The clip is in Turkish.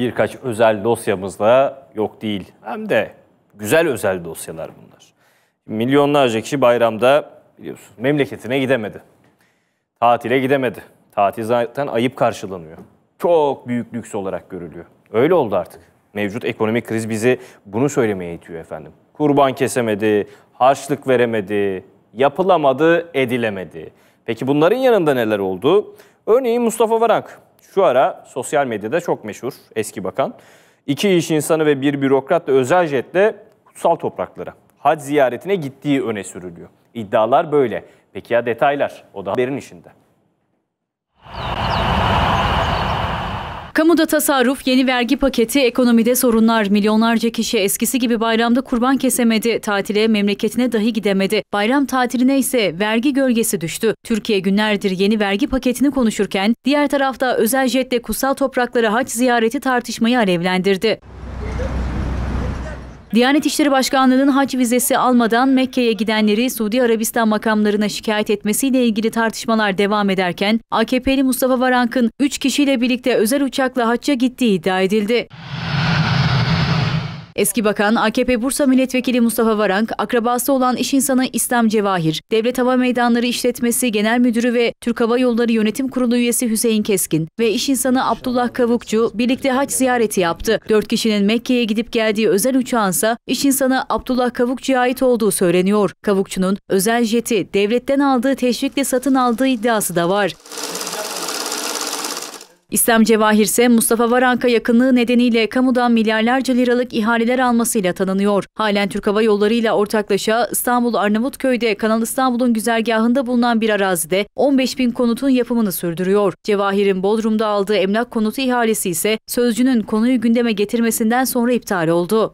Birkaç özel dosyamızla yok değil. Hem de güzel özel dosyalar bunlar. Milyonlarca kişi bayramda biliyorsunuz memleketine gidemedi. Tatile gidemedi. Tatil zaten ayıp karşılanıyor. Çok büyük lüks olarak görülüyor. Öyle oldu artık. Mevcut ekonomik kriz bizi bunu söylemeye itiyor efendim. Kurban kesemedi, harçlık veremedi, yapılamadı, edilemedi. Peki bunların yanında neler oldu? Örneğin Mustafa Varank şu ara sosyal medyada çok meşhur eski bakan. İki iş insanı ve bir bürokratla özel jetle kutsal topraklara hac ziyaretine gittiği öne sürülüyor. İddialar böyle. Peki ya detaylar? O da haberin işinde. Kamuda tasarruf, yeni vergi paketi, ekonomide sorunlar, milyonlarca kişi eskisi gibi bayramda kurban kesemedi, tatile memleketine dahi gidemedi. Bayram tatiline ise vergi gölgesi düştü. Türkiye günlerdir yeni vergi paketini konuşurken diğer tarafta özel jetle kutsal topraklara haç ziyareti tartışmayı alevlendirdi. Diyanet İşleri Başkanlığı'nın hac vizesi almadan Mekke'ye gidenleri Suudi Arabistan makamlarına şikayet etmesiyle ilgili tartışmalar devam ederken AKP'li Mustafa Varank'ın 3 kişiyle birlikte özel uçakla hacca gittiği iddia edildi. Eski bakan AKP Bursa Milletvekili Mustafa Varank, akrabası olan iş insanı İslam Cevahir, Devlet Hava Meydanları İşletmesi Genel Müdürü ve Türk Hava Yolları Yönetim Kurulu üyesi Hüseyin Keskin ve iş insanı Abdullah Kavukçu birlikte haç ziyareti yaptı. Dört kişinin Mekke'ye gidip geldiği özel uçağınsa iş insanı Abdullah Kavukçu'ya ait olduğu söyleniyor. Kavukçu'nun özel jeti devletten aldığı teşvikle satın aldığı iddiası da var. İslam Cevahir ise Mustafa Varanka yakınlığı nedeniyle kamudan milyarlarca liralık ihaleler almasıyla tanınıyor. Halen Türk Hava Yolları ile ortaklaşa İstanbul Arnavutköy'de Kanal İstanbul'un güzergahında bulunan bir arazide 15 bin konutun yapımını sürdürüyor. Cevahir'in Bodrum'da aldığı emlak konutu ihalesi ise sözcünün konuyu gündeme getirmesinden sonra iptal oldu.